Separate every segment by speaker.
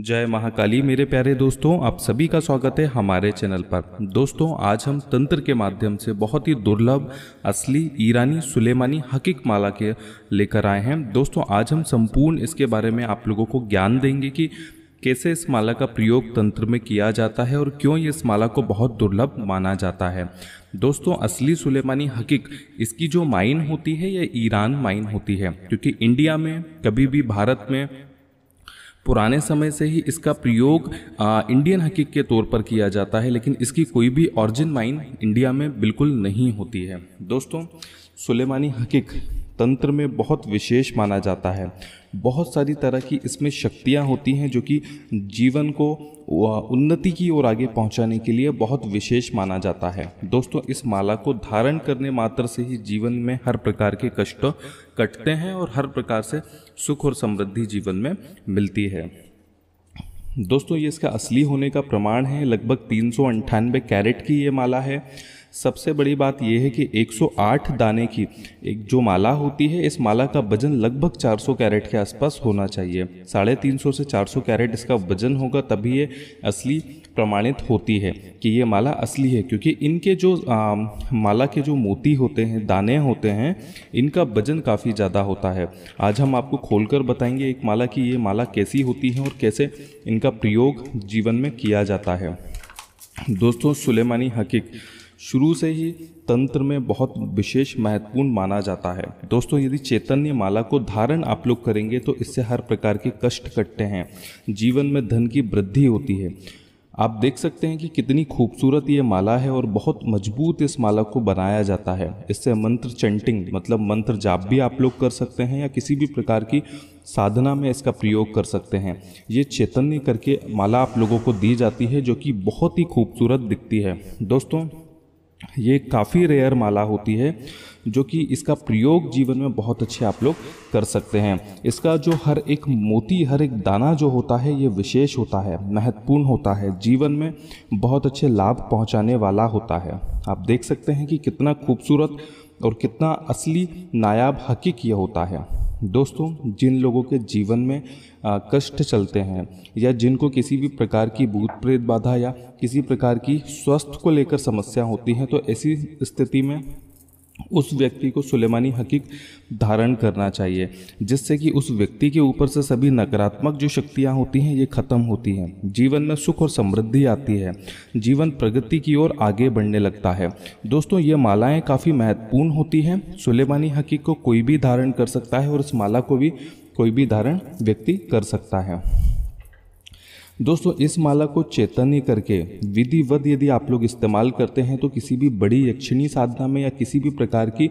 Speaker 1: जय महाकाली मेरे प्यारे दोस्तों आप सभी का स्वागत है हमारे चैनल पर दोस्तों आज हम तंत्र के माध्यम से बहुत ही दुर्लभ असली ईरानी सुलेमानी हकीक माला के लेकर आए हैं दोस्तों आज हम संपूर्ण इसके बारे में आप लोगों को ज्ञान देंगे कि कैसे इस माला का प्रयोग तंत्र में किया जाता है और क्यों ये इस माला को बहुत दुर्लभ माना जाता है दोस्तों असली सुलेमानी हकीक इसकी जो माइन होती है यह ईरान माइन होती है क्योंकि इंडिया में कभी भी भारत में पुराने समय से ही इसका प्रयोग इंडियन हकीक के तौर पर किया जाता है लेकिन इसकी कोई भी ऑरिजिन माइन इंडिया में बिल्कुल नहीं होती है दोस्तों सुलेमानी हकीक तंत्र में बहुत विशेष माना जाता है बहुत सारी तरह की इसमें शक्तियाँ होती हैं जो कि जीवन को उन्नति की ओर आगे पहुंचाने के लिए बहुत विशेष माना जाता है दोस्तों इस माला को धारण करने मात्र से ही जीवन में हर प्रकार के कष्ट कटते हैं और हर प्रकार से सुख और समृद्धि जीवन में मिलती है दोस्तों ये इसका असली होने का प्रमाण है लगभग तीन कैरेट की ये माला है सबसे बड़ी बात यह है कि 108 दाने की एक जो माला होती है इस माला का वजन लगभग 400 कैरेट के आसपास होना चाहिए साढ़े तीन से 400 कैरेट इसका वजन होगा तभी ये असली प्रमाणित होती है कि ये माला असली है क्योंकि इनके जो आ, माला के जो मोती होते हैं दाने होते हैं इनका वजन काफ़ी ज़्यादा होता है आज हम आपको खोल बताएंगे एक माला की ये माला कैसी होती है और कैसे इनका प्रयोग जीवन में किया जाता है दोस्तों सुलेमानी हकीक शुरू से ही तंत्र में बहुत विशेष महत्वपूर्ण माना जाता है दोस्तों यदि चैतन्य माला को धारण आप लोग करेंगे तो इससे हर प्रकार के कष्ट कटते हैं जीवन में धन की वृद्धि होती है आप देख सकते हैं कि कितनी खूबसूरत ये माला है और बहुत मजबूत इस माला को बनाया जाता है इससे मंत्र चंटिंग मतलब मंत्र जाप भी आप लोग कर सकते हैं या किसी भी प्रकार की साधना में इसका प्रयोग कर सकते हैं ये चैतन्य करके माला आप लोगों को दी जाती है जो कि बहुत ही खूबसूरत दिखती है दोस्तों ये काफ़ी रेयर माला होती है जो कि इसका प्रयोग जीवन में बहुत अच्छे आप लोग कर सकते हैं इसका जो हर एक मोती हर एक दाना जो होता है ये विशेष होता है महत्वपूर्ण होता है जीवन में बहुत अच्छे लाभ पहुंचाने वाला होता है आप देख सकते हैं कि कितना खूबसूरत और कितना असली नायाब हकीक यह होता है दोस्तों जिन लोगों के जीवन में आ, कष्ट चलते हैं या जिनको किसी भी प्रकार की भूत प्रेत बाधा या किसी प्रकार की स्वास्थ्य को लेकर समस्या होती है तो ऐसी स्थिति में उस व्यक्ति को सुलेमानी हकीक धारण करना चाहिए जिससे कि उस व्यक्ति के ऊपर से सभी नकारात्मक जो शक्तियाँ होती हैं ये ख़त्म होती हैं जीवन में सुख और समृद्धि आती है जीवन प्रगति की ओर आगे बढ़ने लगता है दोस्तों ये मालाएं काफ़ी महत्वपूर्ण होती हैं सुलेमानी हकीक को कोई भी धारण कर सकता है और इस माला को भी कोई भी धारण व्यक्ति कर सकता है दोस्तों इस माला को चैतन्य करके विधिवत यदि आप लोग इस्तेमाल करते हैं तो किसी भी बड़ी यक्षिणी साधना में या किसी भी प्रकार की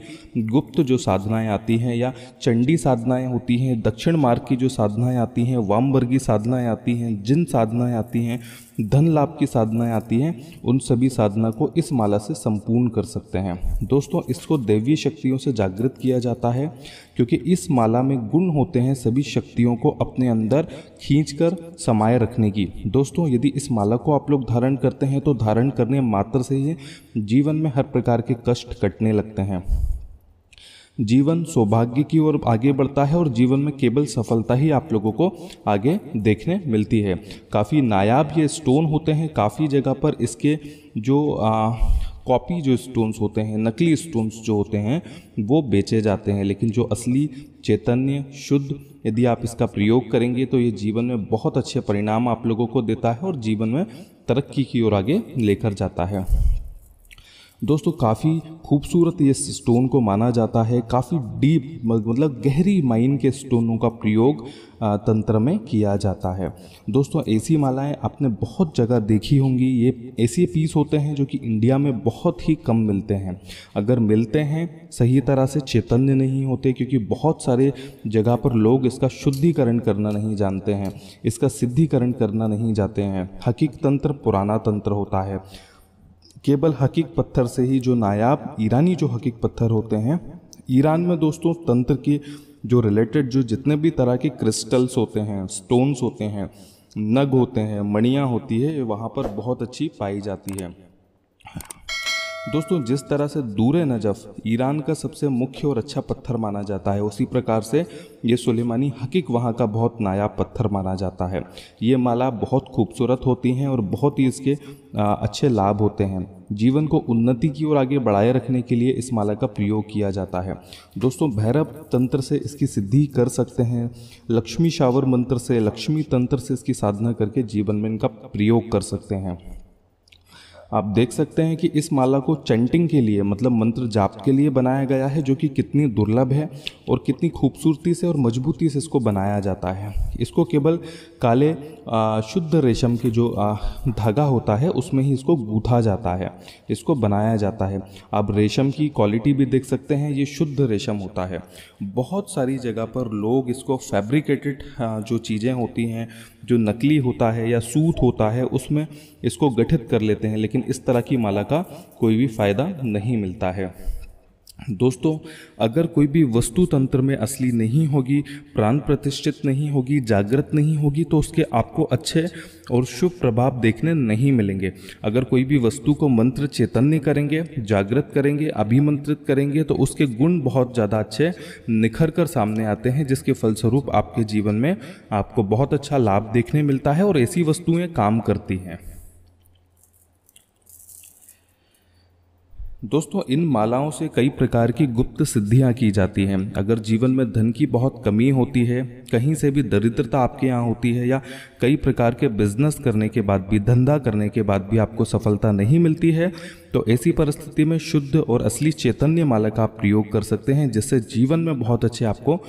Speaker 1: गुप्त जो साधनाएं आती हैं या चंडी साधनाएं होती हैं दक्षिण मार्ग की जो साधनाएं आती हैं वामवर्गी साधनाएं आती हैं जिन साधनाएं आती हैं धन लाभ की साधनाएं आती हैं उन सभी साधना को इस माला से संपूर्ण कर सकते हैं दोस्तों इसको दैवीय शक्तियों से जागृत किया जाता है क्योंकि इस माला में गुण होते हैं सभी शक्तियों को अपने अंदर खींचकर समाये रखने बनेगी दोस्तों यदि इस माला को आप लोग धारण करते हैं तो धारण करने मात्र से ही जीवन में हर प्रकार के कष्ट कटने लगते हैं जीवन सौभाग्य की ओर आगे बढ़ता है और जीवन में केवल सफलता ही आप लोगों को आगे देखने मिलती है काफ़ी नायाब ये स्टोन होते हैं काफ़ी जगह पर इसके जो आ, कॉपी जो स्टोन्स होते हैं नकली स्टोन्स जो होते हैं वो बेचे जाते हैं लेकिन जो असली चैतन्य शुद्ध यदि आप इसका प्रयोग करेंगे तो ये जीवन में बहुत अच्छे परिणाम आप लोगों को देता है और जीवन में तरक्की की ओर आगे लेकर जाता है दोस्तों काफ़ी खूबसूरत ये स्टोन को माना जाता है काफ़ी डीप मतलब गहरी माइन के स्टोनों का प्रयोग तंत्र में किया जाता है दोस्तों ऐसी मालाएं आपने बहुत जगह देखी होंगी ये ऐसे पीस होते हैं जो कि इंडिया में बहुत ही कम मिलते हैं अगर मिलते हैं सही तरह से चैतन्य नहीं होते क्योंकि बहुत सारे जगह पर लोग इसका शुद्धिकरण करना नहीं जानते हैं इसका सिद्धिकरण करना नहीं जाते हैं हकीक तंत्र पुराना तंत्र होता है केवल हकीक पत्थर से ही जो नायाब ईरानी जो हकीक पत्थर होते हैं ईरान में दोस्तों तंत्र के जो रिलेटेड जो जितने भी तरह के क्रिस्टल्स होते हैं स्टोन्स होते हैं नग होते हैं मणियाँ होती है वहाँ पर बहुत अच्छी पाई जाती है दोस्तों जिस तरह से दूर नजफ ईरान का सबसे मुख्य और अच्छा पत्थर माना जाता है उसी प्रकार से ये सुलेमानी हकीक वहाँ का बहुत नायाब पत्थर माना जाता है ये माला बहुत खूबसूरत होती हैं और बहुत ही इसके अच्छे लाभ होते हैं जीवन को उन्नति की ओर आगे बढ़ाए रखने के लिए इस माला का प्रयोग किया जाता है दोस्तों भैरव तंत्र से इसकी सिद्धि कर सकते हैं लक्ष्मी शावर मंत्र से लक्ष्मी तंत्र से इसकी साधना करके जीवन में इनका प्रयोग कर सकते हैं आप देख सकते हैं कि इस माला को चंटिंग के लिए मतलब मंत्र जाप के लिए बनाया गया है जो कि कितनी दुर्लभ है और कितनी खूबसूरती से और मजबूती से इसको बनाया जाता है इसको केवल काले शुद्ध रेशम के जो धागा होता है उसमें ही इसको गूथा जाता है इसको बनाया जाता है आप रेशम की क्वालिटी भी देख सकते हैं ये शुद्ध रेशम होता है बहुत सारी जगह पर लोग इसको फैब्रिकेटेड जो चीज़ें होती हैं जो नकली होता है या सूत होता है उसमें इसको गठित कर लेते हैं लेकिन इस तरह की माला का कोई भी फ़ायदा नहीं मिलता है दोस्तों अगर कोई भी वस्तु तंत्र में असली नहीं होगी प्राण प्रतिष्ठित नहीं होगी जागृत नहीं होगी तो उसके आपको अच्छे और शुभ प्रभाव देखने नहीं मिलेंगे अगर कोई भी वस्तु को मंत्र चैतन्य करेंगे जागृत करेंगे अभिमंत्रित करेंगे तो उसके गुण बहुत ज़्यादा अच्छे निखर कर सामने आते हैं जिसके फलस्वरूप आपके जीवन में आपको बहुत अच्छा लाभ देखने मिलता है और ऐसी वस्तुएँ काम करती हैं दोस्तों इन मालाओं से कई प्रकार की गुप्त सिद्धियां की जाती हैं अगर जीवन में धन की बहुत कमी होती है कहीं से भी दरिद्रता आपके यहाँ होती है या कई प्रकार के बिजनेस करने के बाद भी धंधा करने के बाद भी आपको सफलता नहीं मिलती है तो ऐसी परिस्थिति में शुद्ध और असली चैतन्य माला का आप प्रयोग कर सकते हैं जिससे जीवन में बहुत अच्छे आपको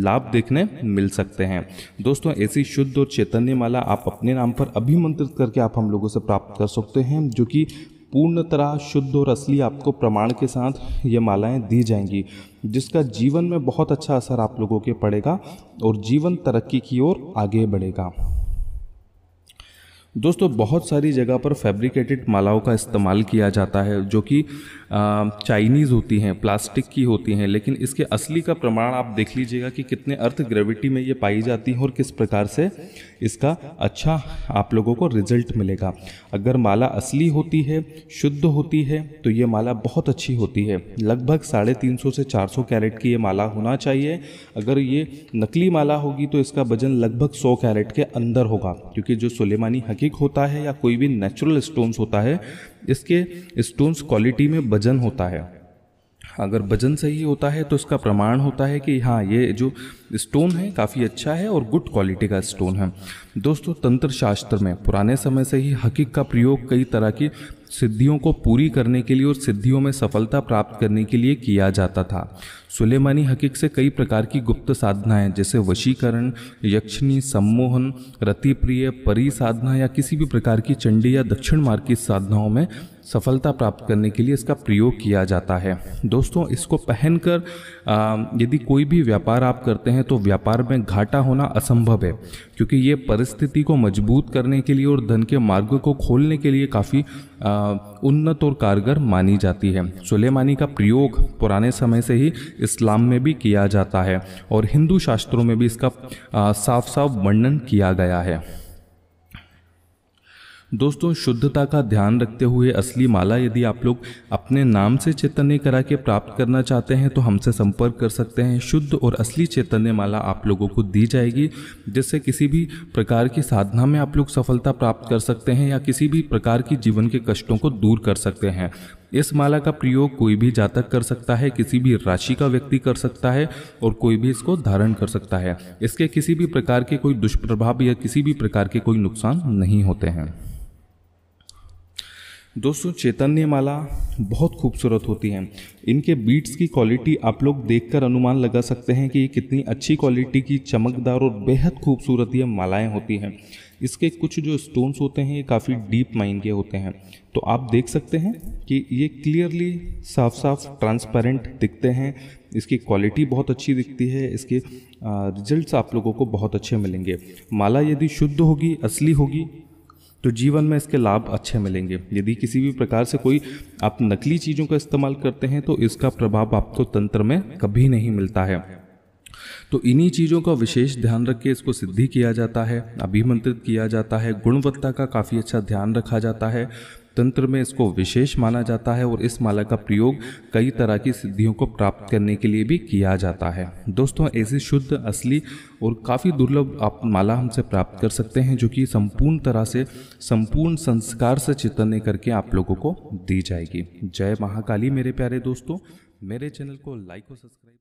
Speaker 1: लाभ देखने मिल सकते हैं दोस्तों ऐसी शुद्ध और चैतन्य माला आप अपने नाम पर अभिमंत्रित करके आप हम लोगों से प्राप्त कर सकते हैं जो कि पूर्ण तरह शुद्ध और असली आपको प्रमाण के साथ ये मालाएं दी जाएंगी जिसका जीवन में बहुत अच्छा असर आप लोगों के पड़ेगा और जीवन तरक्की की ओर आगे बढ़ेगा दोस्तों बहुत सारी जगह पर फैब्रिकेटेड मालाओं का इस्तेमाल किया जाता है जो कि चाइनीज़ होती हैं प्लास्टिक की होती हैं लेकिन इसके असली का प्रमाण आप देख लीजिएगा कि कितने अर्थ ग्रेविटी में ये पाई जाती हैं और किस प्रकार से इसका अच्छा आप लोगों को रिजल्ट मिलेगा अगर माला असली होती है शुद्ध होती है तो ये माला बहुत अच्छी होती है लगभग साढ़े तीन सौ से चार सौ कैरेट की ये माला होना चाहिए अगर ये नकली माला होगी तो इसका वजन लगभग सौ कैरेट के अंदर होगा क्योंकि जो सुलेमानी हकी सिंकिक होता है या कोई भी नेचुरल स्टोन्स होता है इसके स्टोन्स क्वालिटी में वजन होता है अगर वजन सही होता है तो इसका प्रमाण होता है कि हाँ ये जो स्टोन है काफ़ी अच्छा है और गुड क्वालिटी का स्टोन है दोस्तों तंत्र शास्त्र में पुराने समय से ही हकीक का प्रयोग कई तरह की सिद्धियों को पूरी करने के लिए और सिद्धियों में सफलता प्राप्त करने के लिए किया जाता था सुलेमानी हकीक से कई प्रकार की गुप्त साधनाएं जैसे वशीकरण यक्षिणी सम्मोहन रतिप्रिय परी साधना या किसी भी प्रकार की चंडी या दक्षिण मार्ग की साधनाओं में सफलता प्राप्त करने के लिए इसका प्रयोग किया जाता है दोस्तों इसको पहनकर यदि कोई भी व्यापार आप करते हैं हैं तो व्यापार में घाटा होना असंभव है क्योंकि ये परिस्थिति को मजबूत करने के लिए और धन के मार्ग को खोलने के लिए काफ़ी उन्नत और कारगर मानी जाती है सुलेमानी का प्रयोग पुराने समय से ही इस्लाम में भी किया जाता है और हिंदू शास्त्रों में भी इसका साफ साफ वर्णन किया गया है दोस्तों शुद्धता का ध्यान रखते हुए असली माला यदि आप लोग अपने नाम से चैतन्य करा के प्राप्त करना चाहते हैं तो हमसे संपर्क कर सकते हैं शुद्ध और असली चैतन्य माला आप लोगों को दी जाएगी जिससे किसी भी प्रकार की साधना में आप लोग सफलता प्राप्त कर सकते हैं या किसी भी प्रकार की जीवन के कष्टों को दूर कर सकते हैं इस माला का प्रयोग कोई भी जातक कर सकता है किसी भी राशि का व्यक्ति कर सकता है और कोई भी इसको धारण कर सकता है इसके किसी भी प्रकार के कोई दुष्प्रभाव या किसी भी प्रकार के कोई नुकसान नहीं होते हैं दोस्तों चैतन्य माला बहुत खूबसूरत होती है इनके बीट्स की क्वालिटी आप लोग देखकर अनुमान लगा सकते हैं कि ये कितनी अच्छी क्वालिटी की चमकदार और बेहद खूबसूरत ये मालाएँ होती हैं इसके कुछ जो स्टोन्स होते हैं ये काफ़ी डीप माइंड के होते हैं तो आप देख सकते हैं कि ये क्लियरली साफ साफ ट्रांसपेरेंट दिखते हैं इसकी क्वालिटी बहुत अच्छी दिखती है इसके रिजल्ट्स आप लोगों को बहुत अच्छे मिलेंगे माला यदि शुद्ध होगी असली होगी तो जीवन में इसके लाभ अच्छे मिलेंगे यदि किसी भी प्रकार से कोई आप नकली चीज़ों का इस्तेमाल करते हैं तो इसका प्रभाव आपको तंत्र में कभी नहीं मिलता है तो इन्हीं चीज़ों का विशेष ध्यान रख के इसको सिद्धि किया जाता है अभिमंत्रित किया जाता है गुणवत्ता का काफ़ी अच्छा ध्यान रखा जाता है तंत्र में इसको विशेष माना जाता है और इस माला का प्रयोग कई तरह की सिद्धियों को प्राप्त करने के लिए भी किया जाता है दोस्तों ऐसी शुद्ध असली और काफ़ी दुर्लभ आप माला हमसे प्राप्त कर सकते हैं जो कि संपूर्ण तरह से संपूर्ण संस्कार से चैतन्य करके आप लोगों को दी जाएगी जय महाकाली मेरे प्यारे दोस्तों मेरे चैनल को लाइक और सब्सक्राइब